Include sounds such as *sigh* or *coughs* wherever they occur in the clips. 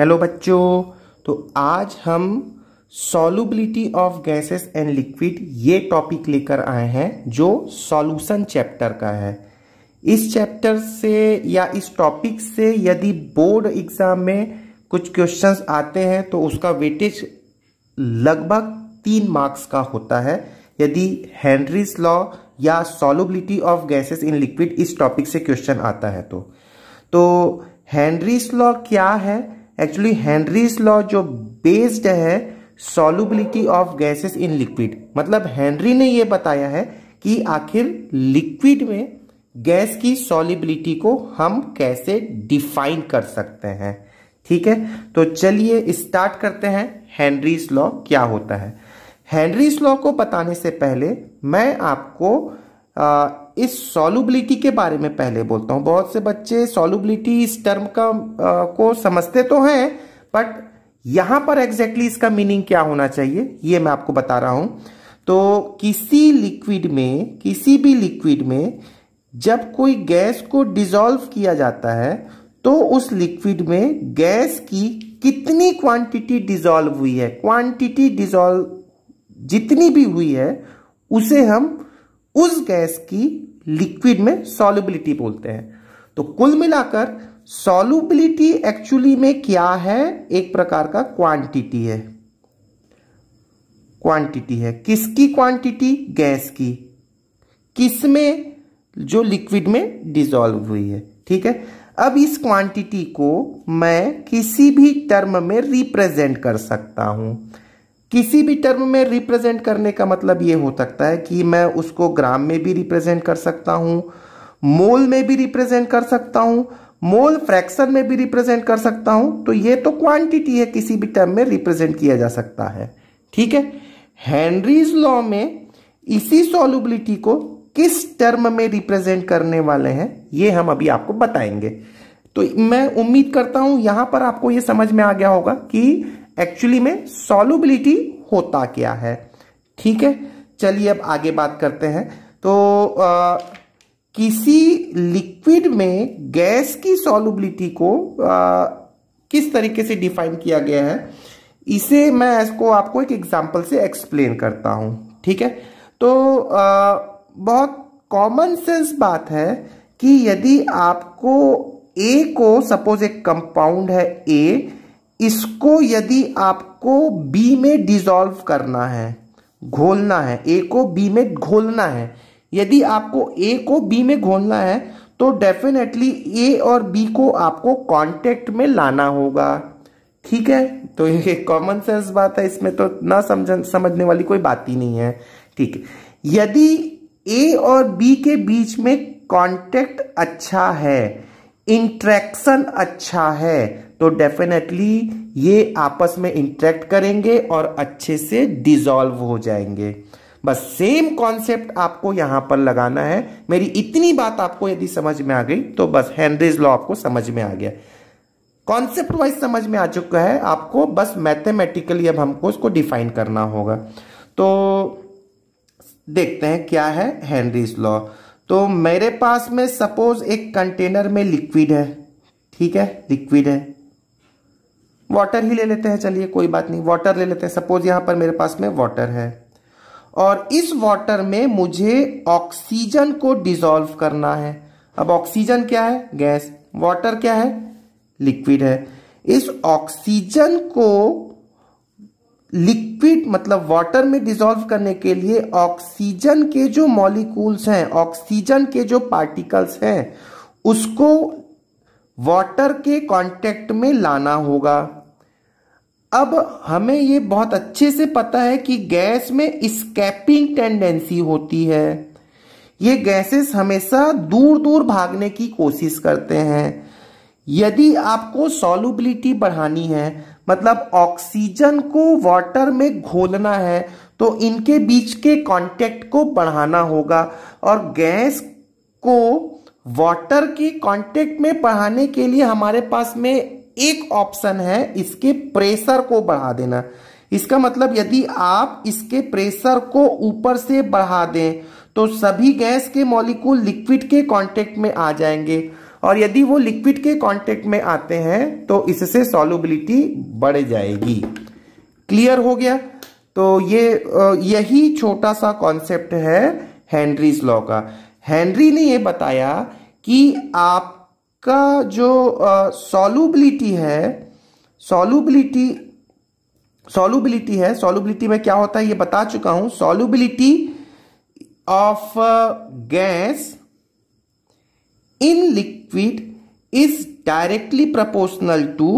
Hello बच्चों तो आज हम solubility of gases and liquid ये टॉपिक लेकर आए हैं जो सॉल्यूशन चैप्टर का है इस चैप्टर से या इस टॉपिक से यदि बोर्ड एग्जाम में कुछ क्वेश्चंस आते हैं तो उसका वेटेज लगभग तीन मार्क्स का होता है यदि हैंनरीज लॉ या solubility of gases in liquid इस टॉपिक से क्वेश्चन आता है तो तो हैंनरीज लॉ क्या है एक्चुअली हैंनरीज लॉ जो बेस्ड है solubility of gases in liquid मतलब हैंनरी ने यह बताया है कि आखिर लिक्विड में गैस की सॉलिबिलिटी को हम कैसे डिफाइन कर सकते हैं ठीक है तो चलिए स्टार्ट करते हैं हेनरीज लॉ क्या होता है हैंनरीज लॉ को बताने से पहले मैं आपको आ, इस सॉल्युबिलिटी के बारे में पहले बोलता हूँ बहुत से बच्चे सॉल्युबिलिटी इस टर्म का आ, को समझते तो हैं बट यहां पर एग्जैक्टली exactly इसका मीनिंग क्या होना चाहिए ये मैं आपको बता रहा हूं तो किसी लिक्विड में किसी भी लिक्विड में जब कोई गैस को डिजोल्व किया जाता है तो उस लिक्विड में गैस की कितनी क्वांटिटी डिजोल्व हुई है क्वांटिटी डिजोल्व जितनी भी हुई है उसे हम उस गैस की लिक्विड में सॉल्युबिलिटी बोलते हैं तो कुल मिलाकर सॉल्युबिलिटी एक्चुअली में क्या है एक प्रकार का क्वांटिटी है क्वांटिटी है किसकी क्वांटिटी गैस की किसमें जो लिक्विड में डिजॉल्व हुई है ठीक है अब इस क्वांटिटी को मैं किसी भी टर्म में रिप्रेजेंट कर सकता हूं किसी भी टर्म में रिप्रेजेंट करने का मतलब ये हो सकता है कि मैं उसको ग्राम में भी रिप्रेजेंट कर सकता हूँ मोल में भी रिप्रेजेंट कर सकता हूँ मोल फ्रैक्शन में भी रिप्रेजेंट कर सकता हूँ तो ये तो क्वांटिटी है किसी भी टर्म में रिप्रेजेंट किया जा सकता है ठीक है हैंनरीज लॉ में इसी सॉल्युबिलिटी को किस टर्म में रिप्रेजेंट करने वाले हैं ये हम अभी आपको बताएंगे तो मैं उम्मीद करता हूं यहां पर आपको यह समझ में आ गया होगा कि एक्चुअली में सॉलुबिलिटी होता क्या है ठीक है चलिए अब आगे बात करते हैं तो आ, किसी लिक्विड में गैस की सॉलुबिलिटी को आ, किस तरीके से डिफाइन किया गया है इसे मैं इसको आपको एक एग्जाम्पल से एक्सप्लेन करता हूं ठीक है तो आ, बहुत कॉमन सेंस बात है कि यदि आपको ए को सपोज एक कंपाउंड है ए इसको यदि आपको बी में डिजॉल्व करना है घोलना है ए को बी में घोलना है यदि आपको ए को बी में घोलना है तो डेफिनेटली ए और बी को आपको कांटेक्ट में लाना होगा ठीक है तो ये कॉमन सेंस बात है इसमें तो ना समझ समझने वाली कोई बात ही नहीं है ठीक है यदि ए और बी के बीच में कांटेक्ट अच्छा है इंट्रैक्शन अच्छा है तो डेफिनेटली ये आपस में इंट्रैक्ट करेंगे और अच्छे से डिजॉल्व हो जाएंगे बस सेम कॉन्सेप्ट आपको यहां पर लगाना है मेरी इतनी बात आपको यदि समझ में आ गई तो बस हेनरीज लॉ आपको समझ में आ गया कॉन्सेप्ट वाइज समझ में आ चुका है आपको बस मैथमेटिकली अब हमको इसको डिफाइन करना होगा तो देखते हैं क्या है हेनरीज लॉ तो मेरे पास में सपोज एक कंटेनर में लिक्विड है ठीक है लिक्विड है वाटर ही ले लेते हैं चलिए कोई बात नहीं वाटर ले लेते हैं सपोज यहां पर मेरे पास में वाटर है और इस वाटर में मुझे ऑक्सीजन को डिजोल्व करना है अब ऑक्सीजन क्या है गैस वाटर क्या है लिक्विड है इस ऑक्सीजन को लिक्विड मतलब वाटर में डिसॉल्व करने के लिए ऑक्सीजन के जो मॉलिक्यूल्स हैं ऑक्सीजन के जो पार्टिकल्स हैं उसको वाटर के कांटेक्ट में लाना होगा अब हमें ये बहुत अच्छे से पता है कि गैस में स्केपिंग टेंडेंसी होती है ये गैसेस हमेशा दूर दूर भागने की कोशिश करते हैं यदि आपको सॉल्युबिलिटी बढ़ानी है मतलब ऑक्सीजन को वाटर में घोलना है तो इनके बीच के कांटेक्ट को बढ़ाना होगा और गैस को वाटर के कांटेक्ट में बढ़ाने के लिए हमारे पास में एक ऑप्शन है इसके प्रेशर को बढ़ा देना इसका मतलब यदि आप इसके प्रेशर को ऊपर से बढ़ा दें तो सभी गैस के मॉलिक्यूल लिक्विड के कांटेक्ट में आ जाएंगे और यदि वो लिक्विड के कांटेक्ट में आते हैं तो इससे सॉल्युबिलिटी बढ़ जाएगी क्लियर हो गया तो ये यही छोटा सा कॉन्सेप्ट है हेनरीज लॉ का हेनरी ने ये बताया कि आपका जो सॉल्युबिलिटी है सॉल्युबिलिटी सॉल्युबिलिटी है सॉल्युबिलिटी में क्या होता है ये बता चुका हूं solubility of gas in liquid is directly proportional to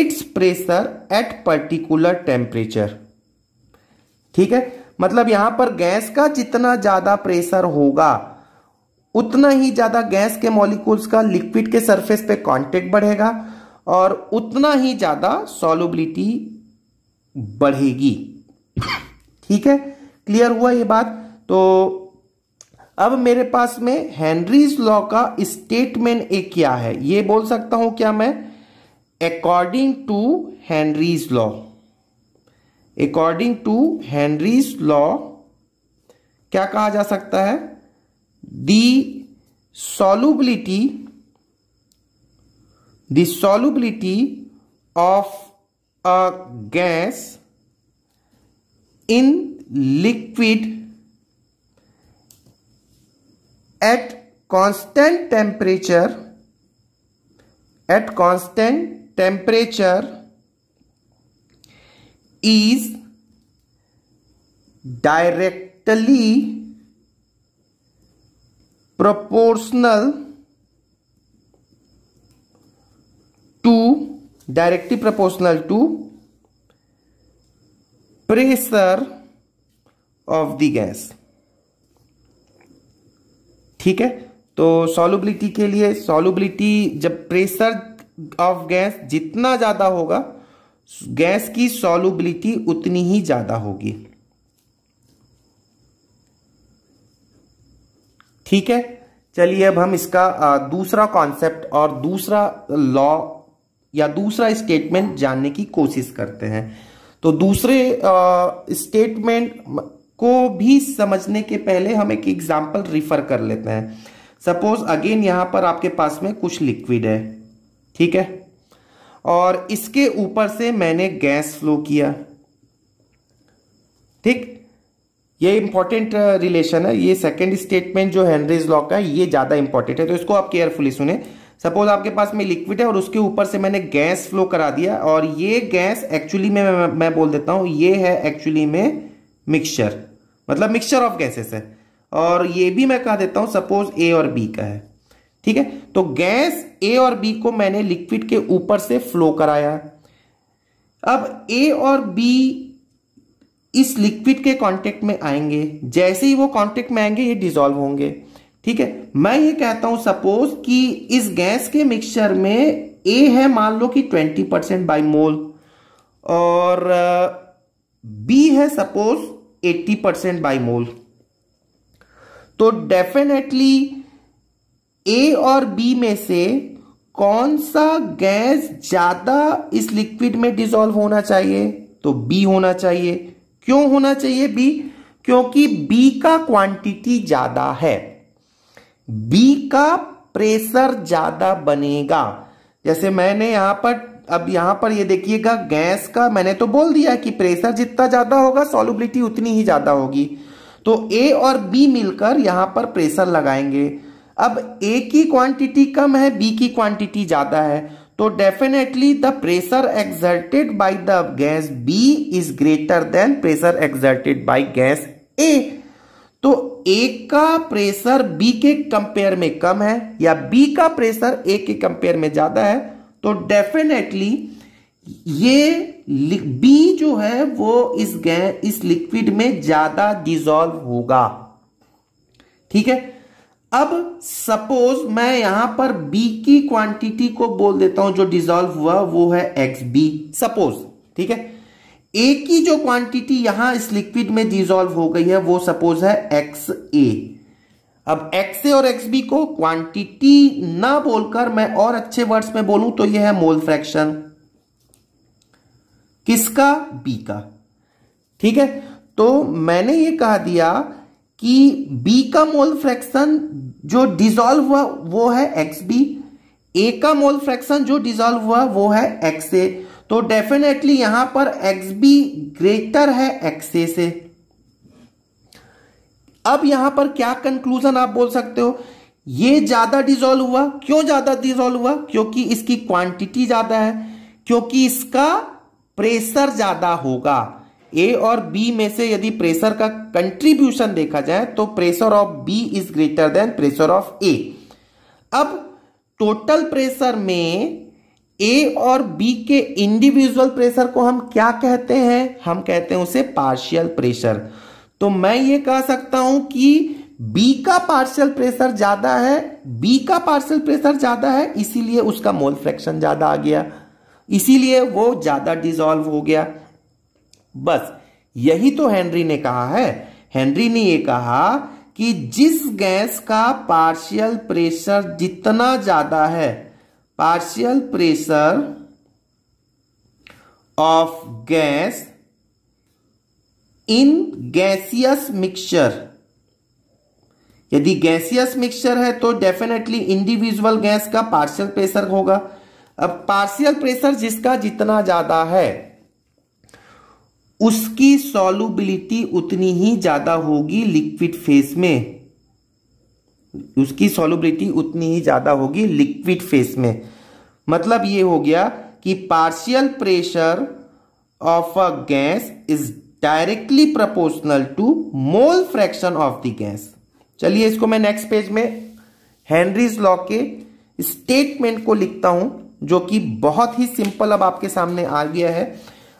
its pressure at particular temperature ठीक है मतलब यहां पर गैस का जितना ज्यादा प्रेशर होगा उतना ही ज्यादा गैस के मॉलिक्यूल्स का लिक्विड के सरफेस पे कांटेक्ट बढ़ेगा और उतना ही ज्यादा सॉल्युबिलिटी बढ़ेगी ठीक है क्लियर हुआ ये बात तो अब मेरे पास में हेनरीज लॉ का स्टेटमेंट एक क्या है ये बोल सकता हूं क्या मैं according to Henry's law according to Henry's law क्या कहा जा सकता है the solubility the solubility of a gas in liquid at constant temperature at constant temperature is directly proportional to directly proportional to pressure of the gas ठीक है तो सॉलुबिलिटी के लिए सॉलुबिलिटी जब प्रेशर ऑफ गैस जितना ज़्यादा होगा गैस की सॉलुबिलिटी उतनी ही ज़्यादा होगी ठीक है चलिए अब हम इसका दूसरा कॉन्सेप्ट और दूसरा लॉ या दूसरा स्टेटमेंट जानने की कोशिश करते हैं तो दूसरे स्टेटमेंट को भी समझने के पहले हम एक एग्जाम्पल रिफर कर लेते हैं सपोज अगेन यहां पर आपके पास में कुछ लिक्विड है ठीक है और इसके ऊपर से मैंने गैस फ्लो किया ठीक ये इंपॉर्टेंट रिलेशन uh, है ये सेकंड स्टेटमेंट जो हेनरीज लॉ का ये ज़्यादा इंपॉर्टेंट है तो इसको आप केयरफुली सुने सपोज आपके पास में लिक्विड है और उसके ऊपर से मैंने गैस फ्लो करा दिया और ये गैस एक्चुअली में मैं, मैं बोल देता हूँ ये है एक्चुअली में मिक्सचर मतलब मिक्सचर ऑफ गैसेस है और ये भी मैं कह देता हूं सपोज ए और बी का है ठीक है तो गैस ए और बी को मैंने लिक्विड के ऊपर से फ्लो कराया अब ए और बी इस लिक्विड के कांटेक्ट में आएंगे जैसे ही वो कांटेक्ट में आएंगे ये डिजोल्व होंगे ठीक है मैं ये कहता हूं सपोज कि इस गैस के मिक्सचर में ए है मान लो कि 20 परसेंट बाई मोल और बी है suppose eighty percent by mole तो डेफिनेटली ए और बी में से कौन सा गैस ज्यादा इस लिक्विड में डिसॉल्व होना चाहिए तो बी होना चाहिए क्यों होना चाहिए बी क्योंकि बी का क्वांटिटी ज्यादा है बी का प्रेशर ज्यादा बनेगा जैसे मैंने यहां पर अब यहां पर ये देखिएगा गैस का मैंने तो बोल दिया कि प्रेशर जितना ज्यादा होगा सोलिबिलिटी उतनी ही ज्यादा होगी तो ए और बी मिलकर यहां पर प्रेशर लगाएंगे अब ए की क्वांटिटी कम है बी की क्वांटिटी ज्यादा है तो definitely the pressure exerted by the gas B is greater than pressure exerted by gas A तो ए का प्रेशर बी के कंपेयर में कम है या बी का प्रेशर ए के कंपेयर में ज्यादा है तो डेफिनेटली ये बी जो है वो इस गैस इस लिक्विड में ज्यादा डिजॉल्व होगा ठीक है अब सपोज मैं यहां पर बी की क्वांटिटी को बोल देता हूं जो डिजॉल्व हुआ वो है एक्स बी सपोज ठीक है ए की जो क्वांटिटी यहां इस लिक्विड में डिजॉल्व हो गई है वो सपोज है एक्स ए अब एक्स ए और एक्स बी को क्वांटिटी ना बोलकर मैं और अच्छे वर्ड्स में बोलूं तो यह है मोल फ्रैक्शन किसका बी का ठीक है तो मैंने ये कहा दिया कि बी का मोल फ्रैक्शन जो डिजोल्व हुआ वो है एक्स बी ए का मोल फ्रैक्शन जो डिजॉल्व हुआ वो है एक्स ए तो डेफिनेटली यहां पर एक्स बी ग्रेटर है एक्स ए से अब यहां पर क्या कंक्लूजन आप बोल सकते हो ये ज्यादा डिजोल्व हुआ क्यों ज्यादा डिजोल्व हुआ क्योंकि इसकी क्वांटिटी ज्यादा है क्योंकि इसका प्रेशर ज्यादा होगा ए और बी में से यदि प्रेशर का कंट्रीब्यूशन देखा जाए तो pressure of B is greater than pressure of A अब टोटल प्रेशर में ए और बी के इंडिविजुअल प्रेशर को हम क्या कहते हैं हम कहते हैं उसे पार्शियल प्रेशर तो मैं ये कह सकता हूं कि बी का पार्शियल प्रेशर ज्यादा है बी का पार्शियल प्रेशर ज्यादा है इसीलिए उसका मोल फ्रैक्शन ज्यादा आ गया इसीलिए वो ज्यादा डिजोल्व हो गया बस यही तो हेनरी ने कहा है हेनरी ने यह कहा कि जिस गैस का पार्शियल प्रेशर जितना ज्यादा है partial pressure of gas in gaseous mixture यदि गैसियस मिक्सचर है तो डेफिनेटली इंडिविजुअल गैस का पार्शियल प्रेशर होगा अब पार्शियल प्रेशर जिसका जितना ज्यादा है उसकी सॉल्युबिलिटी उतनी ही ज्यादा होगी लिक्विड फेस में उसकी सॉल्युबिलिटी उतनी ही ज्यादा होगी लिक्विड फेस में मतलब ये हो गया कि partial pressure of a gas is directly proportional to mole fraction of the gas चलिए इसको मैं नेक्स्ट पेज में हेनरीज लॉ के स्टेटमेंट को लिखता हूं जो कि बहुत ही सिंपल अब आपके सामने आ गया है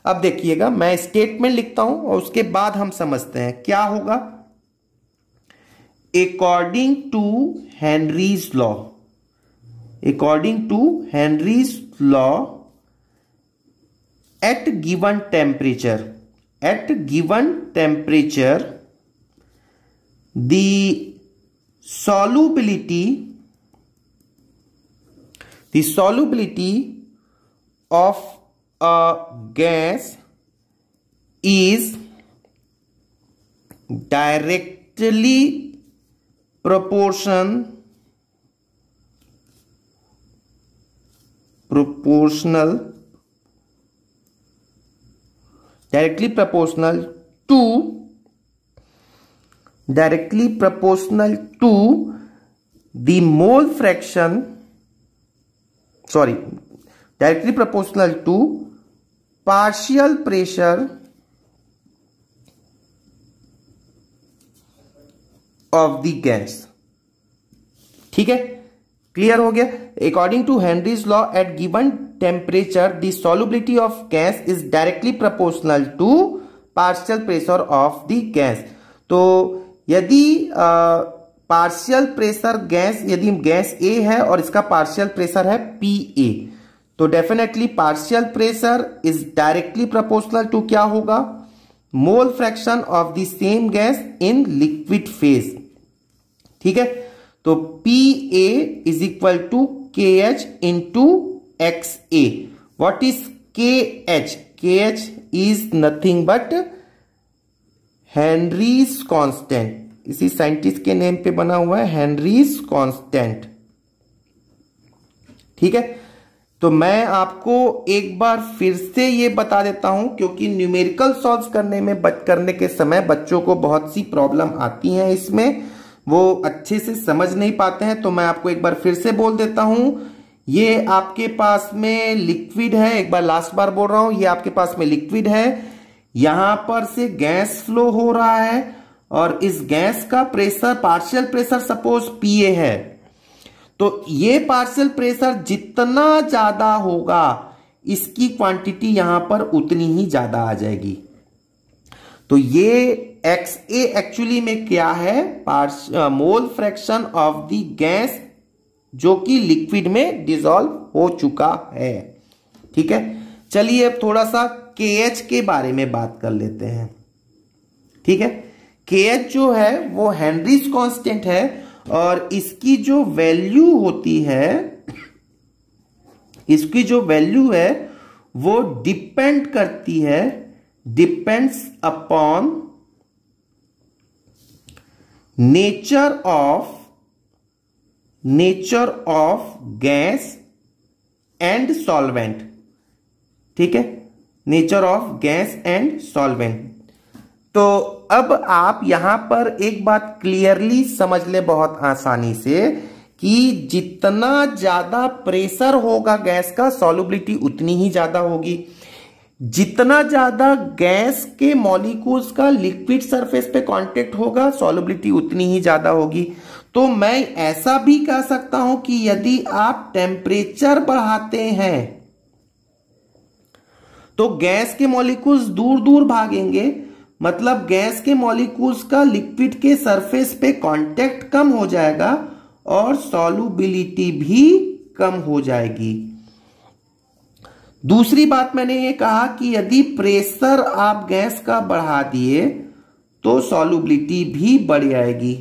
अब देखिएगा मैं स्टेटमेंट लिखता हूं और उसके बाद हम समझते हैं क्या होगा according to Henry's law according to Henry's law at given temperature at given temperature the solubility the solubility of a gas is directly proportion proportional directly proportional to directly proportional to the mole fraction sorry directly proportional to partial pressure of the gas ठीक है clear हो गया according to Henry's law at given temperature, the solubility of gas is directly proportional to partial pressure of the gas. तो यदि partial pressure gas यदि gas A है और इसका पार्शियल प्रेशर है पी ए तो definitely partial pressure is directly proportional to क्या होगा mole fraction of the same gas in liquid phase ठीक है तो P A is equal to K H into X A what is K H K H is nothing but Henry's constant इसी scientist के name पे बना हुआ है हैनरीज constant ठीक है तो मैं आपको एक बार फिर से ये बता देता हूं क्योंकि न्यूमेरिकल सॉल्व करने में बच करने के समय बच्चों को बहुत सी प्रॉब्लम आती हैं इसमें वो अच्छे से समझ नहीं पाते हैं तो मैं आपको एक बार फिर से बोल देता हूं ये आपके पास में लिक्विड है एक बार लास्ट बार बोल रहा हूं ये आपके पास में लिक्विड है यहां पर से गैस फ्लो हो रहा है और इस गैस का pressure partial pressure suppose PA है तो ये पार्शियल प्रेशर जितना ज्यादा होगा इसकी क्वांटिटी यहां पर उतनी ही ज्यादा आ जाएगी तो ये एक्स ए एक्चुअली में क्या है पार्श mole fraction of the gas जो कि लिक्विड में डिजोल्व हो चुका है ठीक है चलिए अब थोड़ा सा के एच के बारे में बात कर लेते हैं ठीक है के एच जो है वो हेनरीज कांस्टेंट है और इसकी जो वैल्यू होती है इसकी जो वैल्यू है वो डिपेंड करती है depends upon nature of nature of gas and solvent ठीक है nature of gas and solvent तो अब आप यहां पर एक बात क्लियरली समझ ले बहुत आसानी से कि जितना ज्यादा प्रेशर होगा गैस का सॉल्युबिलिटी उतनी ही ज्यादा होगी जितना ज्यादा गैस के मॉलिक्यूल्स का लिक्विड सरफेस पे कांटेक्ट होगा सॉलिबिलिटी उतनी ही ज्यादा होगी तो मैं ऐसा भी कह सकता हूं कि यदि आप टेम्परेचर बढ़ाते हैं तो गैस के मॉलिक्यूल्स दूर दूर भागेंगे मतलब गैस के मॉलिक्यूल्स का लिक्विड के सरफेस पे कांटेक्ट कम हो जाएगा और सॉलुबिलिटी भी कम हो जाएगी दूसरी बात मैंने ये कहा कि यदि प्रेशर आप गैस का बढ़ा दिए तो सॉल्युबिलिटी भी बढ़ जाएगी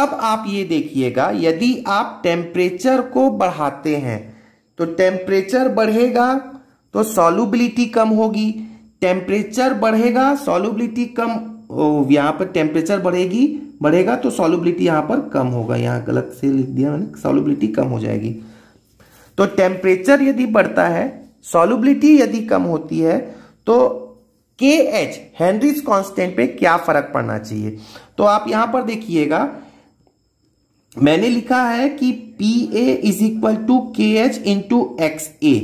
अब आप ये देखिएगा यदि आप टेम्परेचर को बढ़ाते हैं तो टेम्परेचर बढ़ेगा तो सॉल्युबिलिटी कम होगी टेम्परेचर बढ़ेगा सॉल्युबिलिटी कम यहां पर टेम्परेचर बढ़ेगी बढ़ेगा तो सॉल्युबिलिटी यहां पर कम होगा यहां गलत से लिख दिया मैंने सॉल्युबिलिटी कम हो जाएगी तो टेम्परेचर यदि बढ़ता है सोलिबिलिटी यदि कम होती है तो के एच हेनरीज कॉन्स्टेंट पे क्या फर्क पड़ना चाहिए तो आप यहां पर देखिएगा मैंने लिखा है कि P A is equal to K H into X A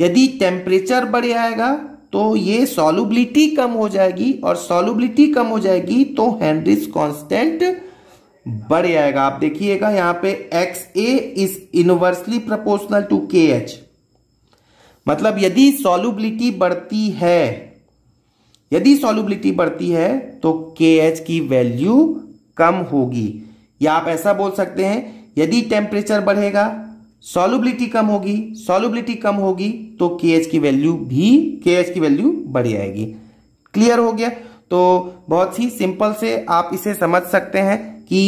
यदि टेम्परेचर बढ़ जाएगा तो ये सॉल्युबिलिटी कम हो जाएगी और सॉल्युबिलिटी कम हो जाएगी तो हेनरीज कॉन्स्टेंट बढ़ जाएगा आप देखिएगा यहां पे X A is inversely proportional to K H मतलब यदि सॉल्युबिलिटी बढ़ती है यदि सॉल्युबिलिटी बढ़ती है तो के एच की वैल्यू कम होगी या आप ऐसा बोल सकते हैं यदि टेम्परेचर बढ़ेगा सॉल्युबिलिटी कम होगी सॉल्युबिलिटी कम होगी तो के एच की वैल्यू भी के एच की वैल्यू बढ़ जाएगी क्लियर हो गया तो बहुत ही सिंपल से आप इसे समझ सकते हैं कि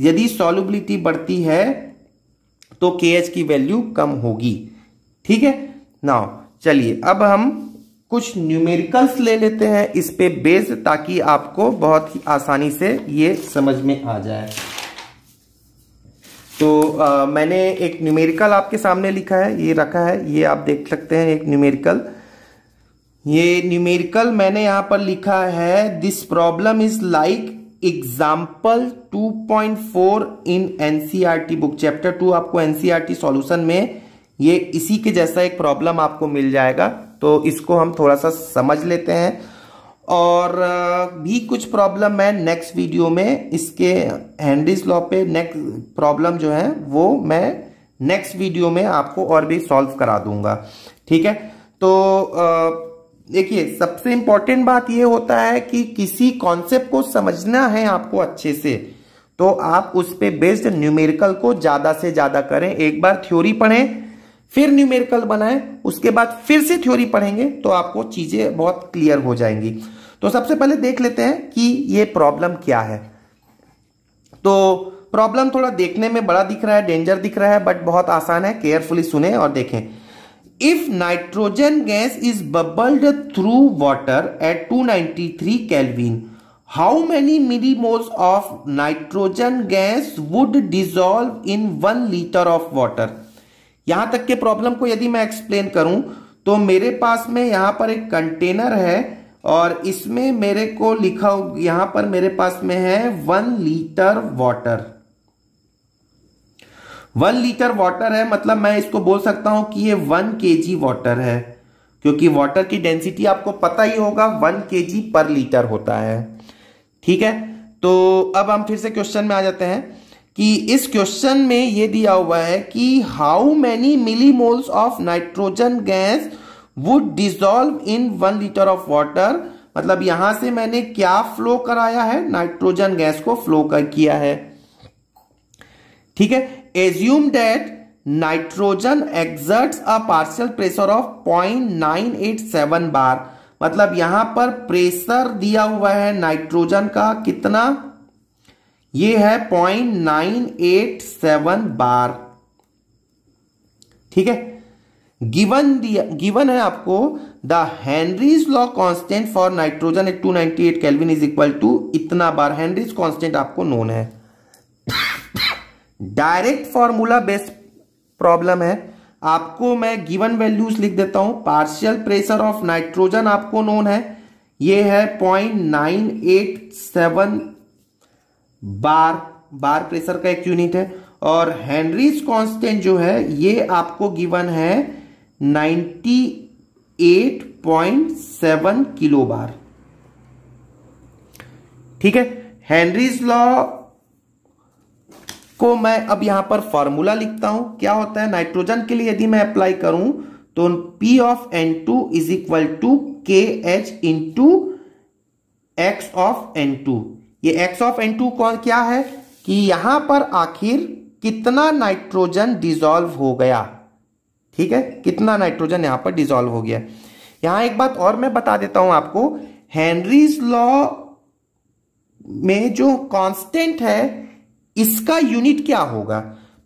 यदि सॉल्युबिलिटी बढ़ती है तो के की वैल्यू कम होगी ठीक है ना चलिए अब हम कुछ न्यूमेरिकल्स ले लेते हैं इस पे बेस ताकि आपको बहुत ही आसानी से ये समझ में आ जाए तो आ, मैंने एक न्यूमेरिकल आपके सामने लिखा है ये रखा है ये आप देख सकते हैं एक न्यूमेरिकल ये न्यूमेरिकल मैंने यहां पर लिखा है this problem is like example 2.4 in NCERT book chapter two आपको एनसीईआरटी सॉल्यूशन e में ये इसी के जैसा एक प्रॉब्लम आपको मिल जाएगा तो इसको हम थोड़ा सा समझ लेते हैं और भी कुछ प्रॉब्लम मैं नेक्स्ट वीडियो में इसके हैंडीज लॉ पे नेक्स्ट प्रॉब्लम जो है वो मैं नेक्स्ट वीडियो में आपको और भी सॉल्व करा दूंगा ठीक है तो आ, देखिए सबसे इंपॉर्टेंट बात यह होता है कि किसी कॉन्सेप्ट को समझना है आपको अच्छे से तो आप उस पर बेस्ड न्यूमेरिकल को ज्यादा से ज्यादा करें एक बार थ्योरी पढ़ें फिर न्यूमेरिकल बनाएं उसके बाद फिर से थ्योरी पढ़ेंगे तो आपको चीजें बहुत क्लियर हो जाएंगी तो सबसे पहले देख लेते हैं कि ये प्रॉब्लम क्या है तो प्रॉब्लम थोड़ा देखने में बड़ा दिख रहा है डेंजर दिख रहा है बट बहुत आसान है केयरफुली सुने और देखें if nitrogen gas is bubbled through water at two ninety three kelvin how many millimoles of nitrogen gas would dissolve in one litre of water यहां तक के प्रॉब्लम को यदि मैं एक्सप्लेन करूं तो मेरे पास में यहां पर एक कंटेनर है और इसमें मेरे को लिखा यहां पर मेरे पास में है one litre water one litre water है मतलब मैं इसको बोल सकता हूं कि ये वन के जी वाटर है क्योंकि वाटर की डेंसिटी आपको पता ही होगा वन के जी पर लीटर होता है ठीक है तो अब हम फिर से क्वेश्चन में आ जाते हैं कि इस क्वेश्चन में ये दिया हुआ है कि how many milli moles of nitrogen gas would dissolve in one litre of water मतलब यहां से मैंने क्या फ्लो कराया है नाइट्रोजन गैस को फ्लो कर किया है ठीक है assume that assume a partial pressure of point nine eight seven bar मतलब यहां पर प्रेशर दिया हुआ है नाइट्रोजन का कितना ये है सेवन बार ठीक है गिवन दिया गिवन है आपको the Henry's law constant for nitrogen at two ninety eight kelvin is equal to इतना बार हेनरीज कांस्टेंट आपको नोन है डायरेक्ट फॉर्मूला बेस्ड प्रॉब्लम है आपको मैं गिवन वैल्यूज लिख देता हूं पार्शियल प्रेशर ऑफ नाइट्रोजन आपको नोन है ये है point nine eight seven bar bar pressure का एक यूनिट है और हेनरीज कांस्टेंट जो है ये आपको गिवन है ninety eight point seven kilo bar ठीक है हेनरीज लॉ को मैं अब यहां पर फॉर्मूला लिखता हूं क्या होता है नाइट्रोजन के लिए यदि मैं अप्लाई करूं तो P of N two is equal to K H into X of N two ये एक्स ऑफ एन टू कौन क्या है कि यहां पर आखिर कितना नाइट्रोजन डिजॉल्व हो गया ठीक है कितना नाइट्रोजन यहां पर डिजोल्व हो गया यहां एक बात और मैं बता देता हूं आपको हेनरीज लॉ में जो कांस्टेंट है इसका यूनिट क्या होगा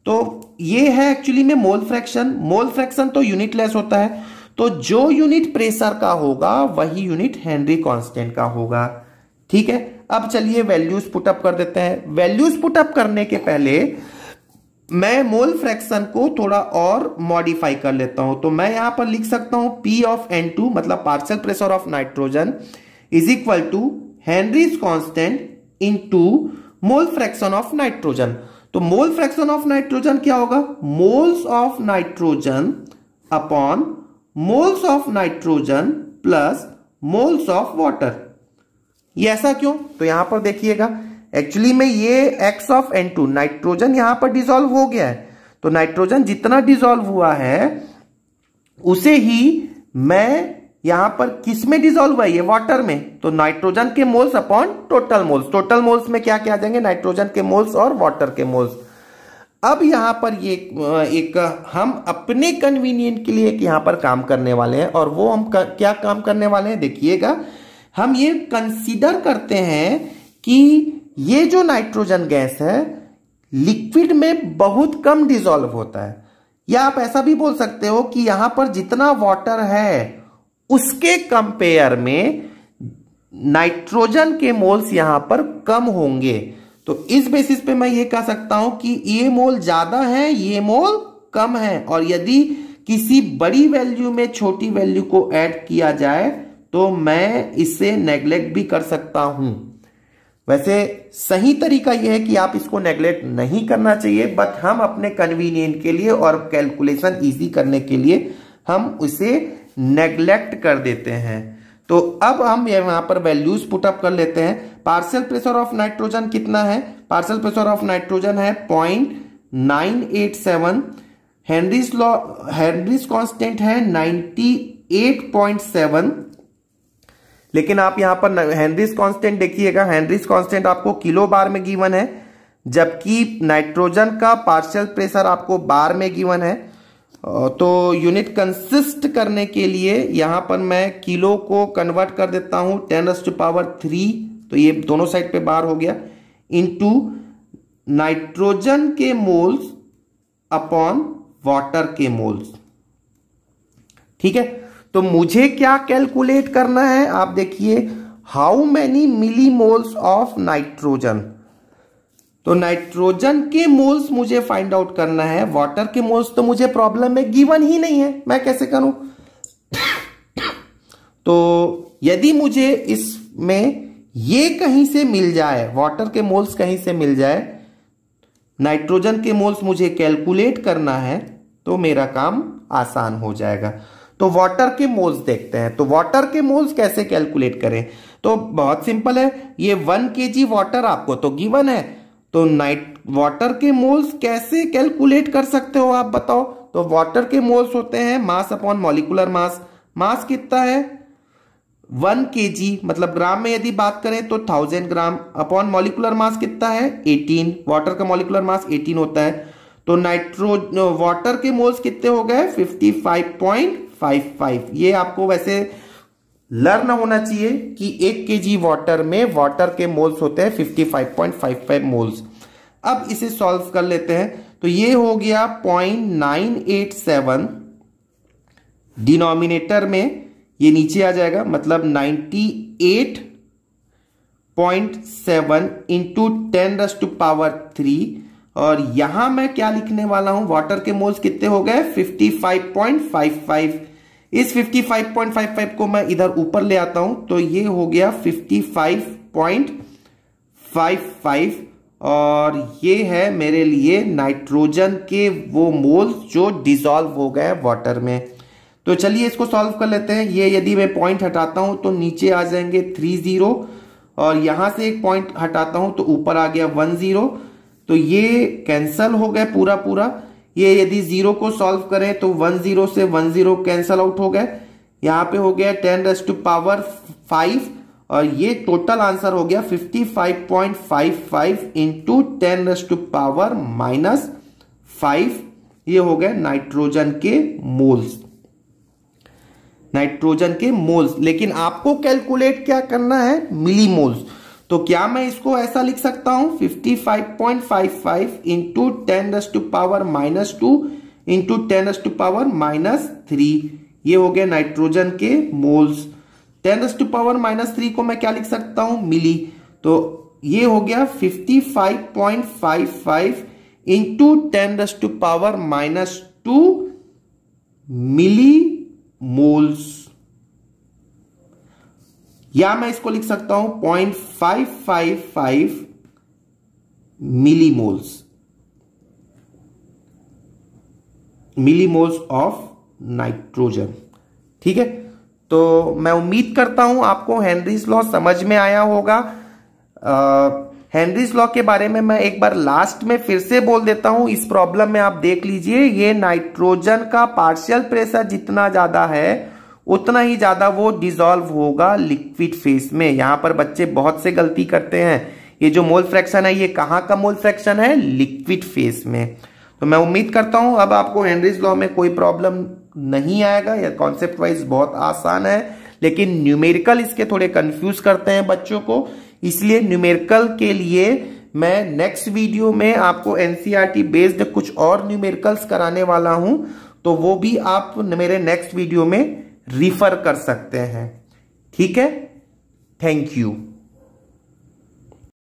तो ये है एक्चुअली में मोल फ्रैक्शन मोल फ्रैक्शन तो यूनिटलेस होता है तो जो यूनिट प्रेशर का होगा वही यूनिट हेनरी कांस्टेंट का होगा ठीक है अब चलिए वैल्यूज पुटअप कर देते हैं वैल्यूज पुटअप करने के पहले मैं मोल फ्रैक्शन को थोड़ा और मॉडिफाई कर लेता हूं तो मैं यहां पर लिख सकता हूं पी ऑफ एन टू मतलब partial pressure of nitrogen is equal to Henry's constant into mole fraction of nitrogen तो मोल फ्रैक्शन ऑफ नाइट्रोजन क्या होगा moles of nitrogen upon moles of nitrogen plus moles of water ये ऐसा क्यों तो यहां पर देखिएगा एक्चुअली में ये x of N two nitrogen यहां पर डिजोल्व हो गया है तो नाइट्रोजन जितना डिजोल्व हुआ है उसे ही मैं यहां पर किस में डिजोल्व हुआ ये वाटर में तो नाइट्रोजन के moles upon total moles total moles में क्या क्या जाएंगे नाइट्रोजन के मोल्स और वाटर के मोल्स अब यहां पर ये एक हम अपने कन्वीनियंट के लिए एक यहां पर काम करने वाले हैं और वो हम क्या काम करने वाले हैं देखिएगा हम ये कंसीडर करते हैं कि ये जो नाइट्रोजन गैस है लिक्विड में बहुत कम डिजोल्व होता है या आप ऐसा भी बोल सकते हो कि यहां पर जितना वाटर है उसके कंपेयर में नाइट्रोजन के मोल्स यहां पर कम होंगे तो इस बेसिस पे मैं ये कह सकता हूं कि ये मोल ज्यादा है ये मोल कम है और यदि किसी बड़ी वैल्यू में छोटी वैल्यू को ऐड किया जाए तो मैं इसे नेग्लेक्ट भी कर सकता हूं वैसे सही तरीका यह है कि आप इसको नेग्लेक्ट नहीं करना चाहिए बट हम अपने कन्वीनियंट के लिए और कैलकुलेशन इजी करने के लिए हम उसे नेग्लेक्ट कर देते हैं तो अब हम यहां पर वैल्यूज पुटअप कर लेते हैं पार्सल प्रेशर ऑफ नाइट्रोजन कितना है पार्सल प्रेशर ऑफ नाइट्रोजन है point nine eight seven Henry's law Henry's constant है नाइन्टी एट पॉइंट सेवन लेकिन आप यहां पर हेनरीज कॉन्स्टेंट देखिएगा हेनरीज कॉन्स्टेंट आपको किलो बार में गिवन है जबकि नाइट्रोजन का पार्शियल प्रेशर आपको बार में गिवन है तो यूनिट कंसिस्ट करने के लिए यहां पर मैं किलो को कन्वर्ट कर देता हूं ten raise to power three तो ये दोनों साइड पे बार हो गया इनटू नाइट्रोजन के मोल्स अपॉन वाटर के मोल्स ठीक है तो मुझे क्या कैलकुलेट करना है आप देखिए how many milli moles of nitrogen तो नाइट्रोजन के मोल्स मुझे फाइंड आउट करना है वाटर के मोल्स तो मुझे प्रॉब्लम में गिवन ही नहीं है मैं कैसे करूं *coughs* तो यदि मुझे इसमें ये कहीं से मिल जाए वाटर के मोल्स कहीं से मिल जाए नाइट्रोजन के मोल्स मुझे कैलकुलेट करना है तो मेरा काम आसान हो जाएगा तो वाटर के मोल्स देखते हैं तो वाटर के मोल्स कैसे कैलकुलेट करें तो बहुत सिंपल है ये वन के जी वाटर आपको तो गिवन है तो नाइट वाटर के मोल्स कैसे कैलकुलेट कर सकते हो आप बताओ तो वाटर के मोल्स होते हैं मास अपॉन मॉलिकुलर मास मास कितना है वन के जी मतलब ग्राम में यदि बात करें तो thousand gram upon molecular mass कितना है एटीन वाटर का मॉलिकुलर मास एटीन होता है तो नाइट्रो वाटर के मोल्स कितने हो गए fifty five point five five ये आपको वैसे लर्न होना चाहिए कि एक के जी वाटर में वाटर के मोल्स होते हैं fifty five point five five moles अब इसे सॉल्व कर लेते हैं तो ये हो गया point nine eight seven denominator में ये नीचे आ जाएगा मतलब ninety eight point seven into ten raise to power three और यहां मैं क्या लिखने वाला हूं वाटर के मोल्स कितने हो गए 55.55 इस 55.55 को मैं इधर ऊपर ले आता हूं तो ये हो गया 55.55 और ये है मेरे लिए नाइट्रोजन के वो मोल्स जो डिजॉल्व हो गए वाटर में तो चलिए इसको सॉल्व कर लेते हैं ये यदि मैं पॉइंट हटाता हूं तो नीचे आ जाएंगे थ्री ज़ीरो और यहां से एक पॉइंट हटाता हूं तो ऊपर आ गया वन ज़ीरो तो ये कैंसल हो गए पूरा पूरा ये यदि ज़ीरो को सॉल्व करें तो वन ज़ीरो से वन ज़ीरो कैंसल आउट हो गए यहां पे हो गया ten raise to power five और ये टोटल आंसर हो गया 55.55 into ten raise to power minus five ये हो गए नाइट्रोजन के मोल्स नाइट्रोजन के मोल्स लेकिन आपको कैलकुलेट क्या करना है मिली मोल्स तो क्या मैं इसको ऐसा लिख सकता हूं 55.55 into ten raise to power minus two into ten raise to power minus three ये हो गया नाइट्रोजन के moles ten raise to power minus three को मैं क्या लिख सकता हूं मिली तो ये हो गया fifty five point five five into ten raise to power minus two milli moles या मैं इसको लिख सकता हूं point five five five milli moles milli moles of nitrogen ठीक है तो मैं उम्मीद करता हूं आपको हेनरीज लॉ समझ में आया होगा हेनरीज लॉ के बारे में मैं एक बार लास्ट में फिर से बोल देता हूं इस प्रॉब्लम में आप देख लीजिए ये नाइट्रोजन का पार्शियल प्रेशर जितना ज्यादा है उतना ही ज्यादा वो डिजोल्व होगा लिक्विड फेस में यहां पर बच्चे बहुत से गलती करते हैं ये जो मोल फ्रैक्शन है ये कहाँ का मोल फ्रैक्शन है लिक्विड फेस में तो मैं उम्मीद करता हूं अब आपको हेनरीज लॉ में कोई प्रॉब्लम नहीं आएगा या कॉन्सेप्ट वाइज बहुत आसान है लेकिन न्यूमेरिकल इसके थोड़े कंफ्यूज करते हैं बच्चों को इसलिए न्यूमेरिकल के लिए मैं नेक्स्ट वीडियो में आपको एनसीईआरटी बेस्ड e कुछ और न्यूमेरिकल्स कराने वाला हूं तो वो भी आप मेरे नेक्स्ट वीडियो में रिफर कर सकते हैं ठीक है थैंक यू